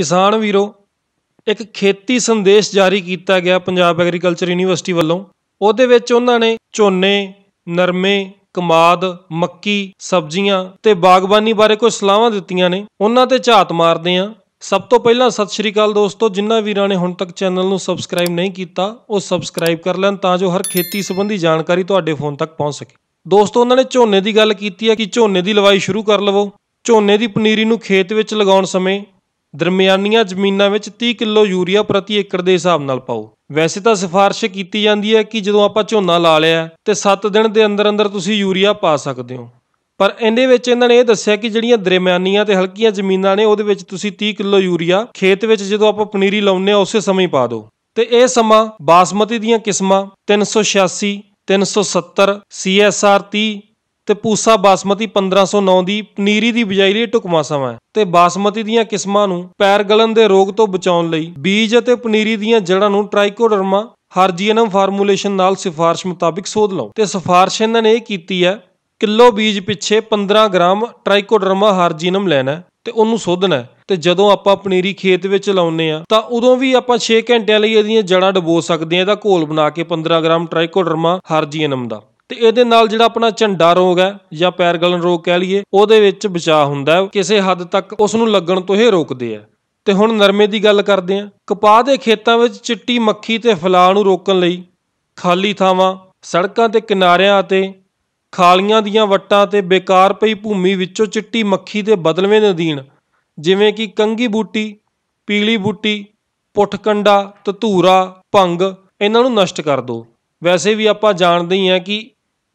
ਕਿਸਾਨ ਵੀਰੋ ਇੱਕ ਖੇਤੀ ਸੰਦੇਸ਼ ਜਾਰੀ ਕੀਤਾ ਗਿਆ ਪੰਜਾਬ ਐਗਰੀਕਲਚਰ ਯੂਨੀਵਰਸਿਟੀ ਵੱਲੋਂ ਉਹਦੇ ਵਿੱਚ ਉਹਨਾਂ ਨੇ ਝੋਨੇ ਨਰਮੇ ਕਮਾਦ ਮੱਕੀ ਸਬਜ਼ੀਆਂ ਤੇ ਬਾਗਬਾਨੀ ਬਾਰੇ ਕੁਝ ਸਲਾਹਾਂ ਦਿੱਤੀਆਂ ਨੇ ਉਹਨਾਂ ਤੇ ਝਾਤ ਮਾਰਦੇ ਆਂ ਸਭ ਤੋਂ ਪਹਿਲਾਂ ਸਤਿ ਸ਼੍ਰੀ ਅਕਾਲ ਦੋਸਤੋ ਜਿਨ੍ਹਾਂ ਵੀਰਾਂ ਨੇ ਹੁਣ ਤੱਕ ਚੈਨਲ ਨੂੰ ਸਬਸਕ੍ਰਾਈਬ ਨਹੀਂ ਕੀਤਾ ਉਹ ਸਬਸਕ੍ਰਾਈਬ ਕਰ ਲੈਣ ਤਾਂ ਜੋ ਹਰ ਖੇਤੀ ਸੰਬੰਧੀ ਜਾਣਕਾਰੀ ਤੁਹਾਡੇ ਫੋਨ ਤੱਕ ਪਹੁੰਚ ਸਕੇ ਦੋਸਤੋ ਉਹਨਾਂ ਨੇ ਝੋਨੇ ਦੀ ਗੱਲ ਕੀਤੀ ਹੈ ਕਿ ਝੋਨੇ ਦੀ ਲਵਾਈ ਸ਼ੁਰੂ ਕਰ ਲਵੋ ਝੋਨੇ ਦੀ ਪਨੀਰੀ ਨੂੰ ਖੇਤ ਵਿੱਚ ਲਗਾਉਣ ਸਮੇਂ ਦਰਮਿਆਨੀਆਂ ਜ਼ਮੀਨਾਂ ਵਿੱਚ 30 ਕਿਲੋ ਯੂਰੀਆ ਪ੍ਰਤੀ ਏਕੜ ਦੇ ਹਿਸਾਬ ਨਾਲ ਪਾਓ ਵੈਸੇ ਤਾਂ ਸਿਫਾਰਿਸ਼ ਕੀਤੀ ਜਾਂਦੀ ਹੈ ਕਿ ਜਦੋਂ ਆਪਾਂ ਝੋਨਾ ਲਾ ਲਿਆ ਤੇ 7 ਦਿਨ ਦੇ ਅੰਦਰ ਅੰਦਰ ਤੁਸੀਂ ਯੂਰੀਆ ਪਾ ਸਕਦੇ ਹੋ ਪਰ ਇਹਦੇ ਵਿੱਚ ਇਹਨਾਂ ਨੇ ਇਹ ਦੱਸਿਆ ਕਿ ਜਿਹੜੀਆਂ ਦਰਮਿਆਨੀਆਂ ਤੇ ਹਲਕੀਆਂ ਜ਼ਮੀਨਾਂ ਨੇ ਉਹਦੇ ਵਿੱਚ ਤੁਸੀਂ 30 ਕਿਲੋ ਯੂਰੀਆ ਖੇਤ ਵਿੱਚ ਜਦੋਂ ਆਪਾਂ ਪਨੀਰੀ ਲਾਉਂਦੇ ਆ ਉਸੇ ਸਮੇਂ ਪਾ ਦਿਓ ਤੇ ਇਹ ਸਮਾਂ ਬਾਸਮਤੀ ਦੀਆਂ ਕਿਸਮਾਂ 386 370 CSR 30 ਤੇ ਪੂਸਾ ਬਾਸਮਤੀ 1509 ਦੀ ਪਨੀਰੀ ਦੀ ਬਜਾਈ ਲਈ ਟੁਕਮਾ ਸਮਾਂ ਤੇ ਬਾਸਮਤੀ ਦੀਆਂ ਕਿਸਮਾਂ ਨੂੰ ਪੈਰ ਗਲਨ ਦੇ ਰੋਗ ਤੋਂ ਬਚਾਉਣ ਲਈ ਬੀਜ ਅਤੇ ਪਨੀਰੀ ਦੀਆਂ ਜੜ੍ਹਾਂ ਨੂੰ ਟ੍ਰਾਈਕੋਡਰਮਾ ਹਰਜੀਨਮ ਫਾਰਮੂਲੇਸ਼ਨ ਨਾਲ ਸਿਫਾਰਿਸ਼ ਮੁਤਾਬਿਕ ਸੋਧ ਲਓ ਤੇ ਸਿਫਾਰਿਸ਼ ਇਹਨਾਂ ਨੇ ਇਹ ਕੀਤੀ ਹੈ ਕਿਲੋ ਬੀਜ ਪਿੱਛੇ 15 ਗ੍ਰਾਮ ਟ੍ਰਾਈਕੋਡਰਮਾ ਹਰਜੀਨਮ ਲੈਣਾ ਤੇ ਉਹਨੂੰ ਸੋਧਣਾ ਤੇ ਜਦੋਂ ਆਪਾਂ ਪਨੀਰੀ ਖੇਤ ਵਿੱਚ ਲਾਉਨੇ ਆ ਤਾਂ ਉਦੋਂ ਵੀ ਆਪਾਂ 6 ਘੰਟਿਆਂ ਲਈ ਇਹਦੀਆਂ ਜੜਾਂ ਡਬੋ ਸਕਦੇ ਆ ਇਹਦਾ ਘੋਲ ਬਣਾ ਕੇ 15 ਗ੍ਰਾਮ ਟ੍ਰਾਈਕੋਡਰਮਾ ਹਰਜੀਨਮ ਦਾ ਤੇ ਇਹਦੇ ਨਾਲ ਜਿਹੜਾ ਆਪਣਾ ਝੰਡਾ ਰੋਗ ਹੈ ਜਾਂ ਪੈਰ ਗਲਨ ਰੋਗ ਕਹਿ ਲਈਏ ਉਹਦੇ ਵਿੱਚ ਬਚਾਅ ਹੁੰਦਾ ਕਿਸੇ ਹੱਦ ਤੱਕ ਉਸ ਨੂੰ ਲੱਗਣ ਤੋਂ ਇਹ ਰੋਕਦੇ ਆ ਤੇ ਹੁਣ ਨਰਮੇ ਦੀ ਗੱਲ ਕਰਦੇ ਆ ਕਪਾਹ ਦੇ ਖੇਤਾਂ ਵਿੱਚ ਚਿੱਟੀ ਮੱਖੀ ਤੇ ਫਲਾਂ ਨੂੰ ਰੋਕਣ ਲਈ ਖਾਲੀ ਥਾਵਾਂ ਸੜਕਾਂ ਤੇ ਕਿਨਾਰਿਆਂ ਅਤੇ ਖਾਲੀਆਂ ਦੀਆਂ ਵੱਟਾਂ ਤੇ ਬੇਕਾਰ ਪਈ ਭੂਮੀ ਵਿੱਚੋਂ ਚਿੱਟੀ ਮੱਖੀ ਦੇ ਬਦਲਵੇਂ ਦੇ ਅਧੀਨ ਜਿਵੇਂ ਕਿ ਕੰਗੀ ਬੂਟੀ ਪੀਲੀ ਬੂਟੀ ਪੁੱਠਕੰਡਾ ਤਤੂਰਾ ਭੰਗ ਇਹਨਾਂ ਨੂੰ ਨਸ਼ਟ ਕਰ ਦਿਓ ਵੈਸੇ ਵੀ ਆਪਾਂ ਜਾਣਦੇ ਹੀ ਆ ਕਿ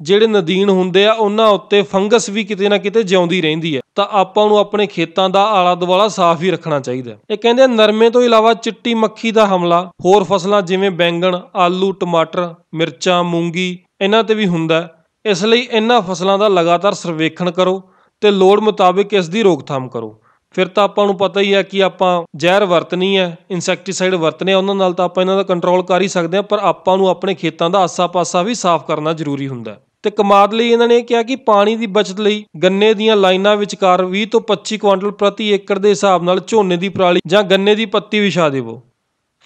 ਜਿਹੜੇ ਨਦੀਨ ਹੁੰਦੇ ਆ ਉਹਨਾਂ ਉੱਤੇ ਫੰਗਸ ਵੀ ਕਿਤੇ ਨਾ ਕਿਤੇ ਜਿਉਂਦੀ ਰਹਿੰਦੀ ਹੈ ਤਾਂ ਆਪਾਂ ਨੂੰ ਆਪਣੇ ਖੇਤਾਂ ਦਾ ਆਲਾ ਦੁਆਲਾ ਸਾਫ਼ ਹੀ ਰੱਖਣਾ ਚਾਹੀਦਾ ਇਹ ਕਹਿੰਦੇ ਨਰਮੇ ਤੋਂ ਇਲਾਵਾ ਚਿੱਟੀ ਮੱਖੀ ਦਾ ਹਮਲਾ ਹੋਰ ਫਸਲਾਂ ਜਿਵੇਂ ਬੈਂਗਣ ਆਲੂ ਟਮਾਟਰ ਮਿਰਚਾਂ ਮੂੰਗੀ ਇਹਨਾਂ ਤੇ ਵੀ ਹੁੰਦਾ ਇਸ ਲਈ ਇਹਨਾਂ ਫਸਲਾਂ ਦਾ ਲਗਾਤਾਰ ਸਰਵੇਖਣ ਕਰੋ ਤੇ ਲੋੜ ਮੁਤਾਬਿਕ ਇਸ ਦੀ ਰੋਕਥਾਮ ਕਰੋ ਫਿਰ ਤਾਂ ਆਪਾਂ ਨੂੰ ਪਤਾ ਹੀ ਹੈ ਕਿ ਆਪਾਂ ਜ਼ਹਿਰ ਵਰਤਨੀ ਹੈ ਇਨਸੈਕਟੀਸਾਈਡ ਵਰਤਨੇ ਆ ਉਹਨਾਂ ਨਾਲ ਤਾਂ ਆਪਾਂ ਇਹਨਾਂ ਦਾ ਕੰਟਰੋਲ ਕਰ ਹੀ ਸਕਦੇ ਹਾਂ ਪਰ ਆਪਾਂ ਨੂੰ ਆਪਣੇ ਖੇਤਾਂ ਦਾ ਆਸਾ-ਪਾਸਾ ਵੀ ਸਾਫ਼ ਕਰਨਾ ਜ਼ਰੂਰੀ ਹੁੰਦਾ ਤੇ ਕਮਾਦ ਲਈ ਇਹਨਾਂ ਨੇ ਕਿਹਾ ਕਿ ਪਾਣੀ ਦੀ ਬਚਤ ਲਈ ਗੰਨੇ ਦੀਆਂ ਲਾਈਨਾਂ ਵਿਚਕਾਰ 20 ਤੋਂ 25 ਕੁਇੰਟਲ ਪ੍ਰਤੀ ਏਕੜ ਦੇ ਹਿਸਾਬ ਨਾਲ ਝੋਨੇ ਦੀ ਪਰਾਲੀ ਜਾਂ ਗੰਨੇ ਦੀ ਪੱਤੀ ਵਿਛਾ ਦੇਵੋ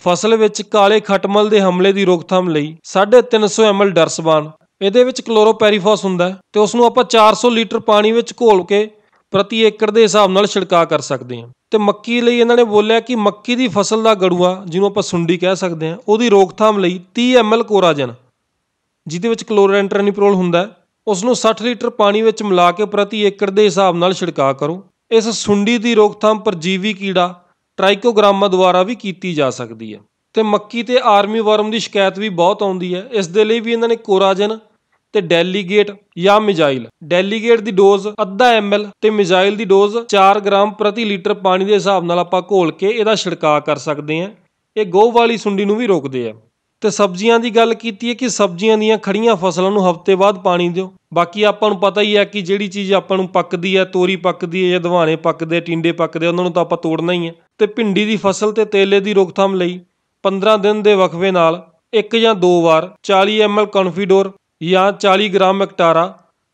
ਫਸਲ ਵਿੱਚ ਕਾਲੇ ਖਟਮਲ ਦੇ ਹਮਲੇ ਦੀ ਰੋਕਥਾਮ ਲਈ 350 ml ਡਰਸਬਾਨ ਇਹਦੇ ਵਿੱਚ ਕਲੋਰੋਪੈਰੀਫਾਸ ਹੁੰਦਾ ਤੇ ਉਸ ਨੂੰ ਆਪਾਂ 400 ਲੀਟਰ ਪਾਣੀ ਵਿੱਚ ਘੋਲ ਕੇ ਪ੍ਰਤੀ ਏਕੜ ਦੇ ਹਿਸਾਬ ਨਾਲ ਛਿੜਕਾ ਕਰ ਸਕਦੇ ਹਾਂ ਤੇ ਮੱਕੀ ਲਈ ਇਹਨਾਂ ਨੇ ਬੋਲਿਆ ਕਿ ਮੱਕੀ ਦੀ ਫਸਲ ਦਾ ਗੜੂਆ ਜਿਹਨੂੰ ਆਪਾਂ ਸੁੰਡੀ ਕਹਿ ਸਕਦੇ ਹਾਂ ਉਹਦੀ ਰੋਕਥਾਮ ਲਈ 30 ml ਕੋਰਾਜਨ ਜਿਹਦੇ ਵਿੱਚ ਕਲੋਰੈਂਟਰਨਿਪ੍ਰੋਲ ਹੁੰਦਾ ਉਸ ਨੂੰ 60 ਲੀਟਰ ਪਾਣੀ ਵਿੱਚ ਮਿਲਾ ਕੇ ਪ੍ਰਤੀ ਏਕੜ ਦੇ ਹਿਸਾਬ ਨਾਲ ਛਿੜਕਾ ਕਰੋ ਇਸ ਸੁੰਡੀ ਦੀ ਰੋਕਥਾਮ ਪਰਜੀਵੀ ਕੀੜਾ ਟ੍ਰਾਈਕੋਗਰਾਮਾ ਦੁਆਰਾ ਵੀ ਕੀਤੀ ਜਾ ਸਕਦੀ ਹੈ ਤੇ ਮੱਕੀ ਤੇ ਆਰਮੀ ਵਰਮ ਦੀ ਸ਼ਿਕਾਇਤ ਵੀ ਬਹੁਤ ਆਉਂਦੀ ਹੈ ਇਸ ਦੇ ਲਈ ਵੀ ਇਹਨਾਂ ਨੇ ਕੋਰਾਜਨ ਤੇ ਡੈਲੀਗੇਟ ਜਾਂ ਮਿਜ਼ਾਈਲ ਡੈਲੀਗੇਟ ਦੀ ਡੋਜ਼ ਅੱਧਾ ਐਮਐਲ ਤੇ ਮਿਜ਼ਾਈਲ ਦੀ ਡੋਜ਼ 4 ਗ੍ਰਾਮ ਪ੍ਰਤੀ ਲੀਟਰ ਪਾਣੀ ਦੇ ਹਿਸਾਬ ਨਾਲ ਆਪਾਂ ਘੋਲ ਕੇ ਇਹਦਾ ਛਿੜਕਾਅ ਕਰ ਸਕਦੇ ਹਾਂ ਇਹ ਗੋਹ ਵਾਲੀ ਸੁੰਡੀ ਨੂੰ ਵੀ ਰੋਕਦੇ ਆ ਤੇ ਸਬਜ਼ੀਆਂ ਦੀ ਗੱਲ ਕੀਤੀ ਹੈ ਕਿ ਸਬਜ਼ੀਆਂ ਦੀਆਂ ਖੜੀਆਂ ਫਸਲਾਂ ਨੂੰ ਹਫ਼ਤੇ ਬਾਅਦ ਪਾਣੀ ਦਿਓ ਬਾਕੀ ਆਪਾਂ ਨੂੰ ਪਤਾ ਹੀ ਹੈ ਕਿ ਜਿਹੜੀ ਚੀਜ਼ ਆਪਾਂ ਨੂੰ ਪੱਕਦੀ ਹੈ ਤੋਰੀ ਪੱਕਦੀ ਹੈ ਜਾਂ ਦਵਾਣੇ ਪੱਕਦੇ ਟਿੰਡੇ ਪੱਕਦੇ ਉਹਨਾਂ ਨੂੰ ਤਾਂ ਆਪਾਂ ਤੋੜਨਾ ਹੀ ਹੈ ਤੇ ਭਿੰਡੀ ਦੀ ਫਸਲ ਤੇ ਤੇਲੇ ਦੀ ਰੋਕਥਾਮ ਲਈ 15 ਦਿਨ ਦੇ ਵਕਫੇ ਨਾਲ ਇੱਕ ਜਾਂ ਦੋ ਵਾਰ 40 ਐਮਐਲ ਕਨਫੀਡੋਰ ਜਾਂ 40 ਗ੍ਰਾਮ ਮਕਟਾਰਾ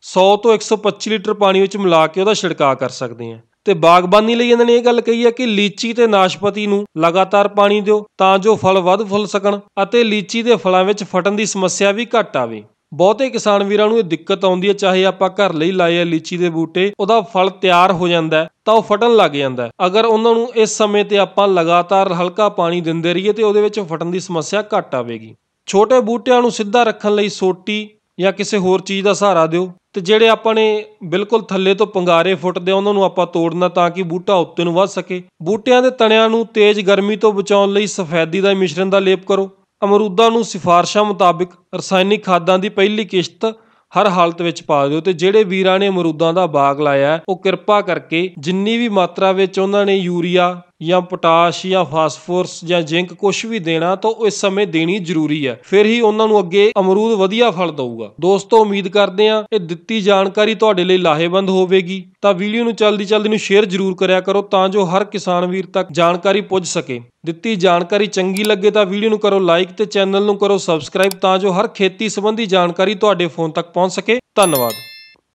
100 ਤੋਂ 125 ਲੀਟਰ ਪਾਣੀ ਵਿੱਚ ਮਿਲਾ ਕੇ ਉਹਦਾ ਛਿੜਕਾਅ ਕਰ ਸਕਦੇ ਆ ਤੇ ਬਾਗਬਾਨੀ ਲਈ ਇਹਨਾਂ ਨੇ ਇਹ ਗੱਲ ਕਹੀ ਹੈ ਕਿ ਲੀਚੀ ਤੇ ਨਾਸ਼ਪਤੀ ਨੂੰ ਲਗਾਤਾਰ ਪਾਣੀ ਦਿਓ ਤਾਂ ਜੋ ਫਲ ਵੱਧ ਫੁੱਲ ਸਕਣ ਅਤੇ ਲੀਚੀ ਦੇ ਫਲਾਂ ਵਿੱਚ ਫਟਣ ਦੀ ਸਮੱਸਿਆ ਵੀ ਘਟ ਆਵੇ ਬਹੁਤੇ ਕਿਸਾਨ ਵੀਰਾਂ ਨੂੰ ਇਹ ਦਿੱਕਤ ਆਉਂਦੀ ਹੈ ਚਾਹੇ ਆਪਾਂ ਘਰ ਲਈ ਲਾਏ ਆ ਲੀਚੀ ਦੇ ਬੂਟੇ ਉਹਦਾ ਫਲ ਤਿਆਰ ਹੋ ਜਾਂਦਾ ਤਾਂ ਉਹ ਫਟਣ ਲੱਗ ਜਾਂਦਾ ਅਗਰ ਉਹਨਾਂ ਨੂੰ ਇਸ ਸਮੇਂ ਤੇ ਆਪਾਂ ਲਗਾਤਾਰ ਹਲਕਾ ਪਾਣੀ ਦਿੰਦੇ ਰਹੀਏ ਤੇ ਉਹਦੇ ਵਿੱਚ ਫਟਣ ਦੀ ਸਮੱਸਿਆ ਘਟ ਆਵੇਗੀ ਛੋਟੇ ਬੂਟਿਆਂ ਨੂੰ ਸਿੱਧਾ ਰੱਖਣ ਲਈ ਸੋਟੀ ਜਾਂ ਕਿਸੇ ਹੋਰ ਚੀਜ਼ ਦਾ ਸਹਾਰਾ ਦਿਓ ਤੇ ਜਿਹੜੇ ਆਪਾਂ ਨੇ ਬਿਲਕੁਲ ਥੱਲੇ ਤੋਂ ਪੰਗਾਰੇ ਫੁੱਟਦੇ ਆ ਉਹਨਾਂ ਨੂੰ ਆਪਾਂ ਤੋੜਨਾ ਤਾਂ ਕਿ ਬੂਟਾ ਉੱਤੇ ਨੂੰ ਵੱਧ ਸਕੇ ਬੂਟਿਆਂ ਦੇ ਤਣਿਆਂ ਨੂੰ ਤੇਜ਼ ਗਰਮੀ ਤੋਂ ਬਚਾਉਣ ਲਈ ਸਫੈਦੀ ਦਾ ਮਿਸ਼ਰਣ ਦਾ ਲੇਪ ਕਰੋ ਅਮਰੂਦਾਂ ਨੂੰ ਸਿਫਾਰਸ਼ਾਂ ਮੁਤਾਬਿਕ ਰਸਾਇਣਿਕ ਖਾਦਾਂ ਦੀ ਪਹਿਲੀ ਕਿਸ਼ਤ ਹਰ ਹਾਲਤ ਵਿੱਚ ਪਾ ਦਿਓ ਤੇ ਜਿਹੜੇ ਵੀਰਾਂ ਨੇ ਅਮਰੂਦਾਂ ਦਾ ਬਾਗ ਲਾਇਆ ਉਹ ਕਿਰਪਾ ਕਰਕੇ ਜਿੰਨੀ ਵੀ ਮਾਤਰਾ ਵਿੱਚ ਉਹਨਾਂ ਨੇ ਯੂਰੀਆ ਜਾਂ ਪੋਟਾਸ਼ ਜਾਂ ਫਾਸਫੋਰਸ ਜਾਂ ਜ਼ਿੰਕ ਕੁਝ ਵੀ ਦੇਣਾ ਤਾਂ ਇਸ ਸਮੇਂ ਦੇਣੀ ਜ਼ਰੂਰੀ ਹੈ ਫਿਰ ਹੀ ਉਹਨਾਂ ਨੂੰ ਅੱਗੇ ਅਮਰੂਦ ਵਧੀਆ ਫਲ ਦਊਗਾ ਦੋਸਤੋ ਉਮੀਦ ਕਰਦੇ ਹਾਂ ਇਹ ਦਿੱਤੀ ਜਾਣਕਾਰੀ ਤੁਹਾਡੇ ਲਈ ਲਾਹੇਵੰਦ ਹੋਵੇਗੀ ਤਾਂ ਵੀਡੀਓ ਨੂੰ ਜਲਦੀ ਜਲਦੀ ਨੂੰ ਸ਼ੇਅਰ ਜ਼ਰੂਰ ਕਰਿਆ ਕਰੋ ਤਾਂ ਜੋ ਹਰ ਕਿਸਾਨ ਵੀਰ ਤੱਕ ਜਾਣਕਾਰੀ ਪੁੱਜ ਸਕੇ ਦਿੱਤੀ ਜਾਣਕਾਰੀ ਚੰਗੀ ਲੱਗੇ ਤਾਂ ਵੀਡੀਓ ਨੂੰ ਕਰੋ ਲਾਈਕ ਤੇ ਚੈਨਲ ਨੂੰ ਕਰੋ ਸਬਸਕ੍ਰਾਈਬ ਤਾਂ ਜੋ ਹਰ ਖੇਤੀ ਸੰਬੰਧੀ ਜਾਣਕਾਰੀ ਤੁਹਾਡੇ ਫੋਨ ਤੱਕ ਪਹੁੰਚ ਸਕੇ ਧੰਨਵਾਦ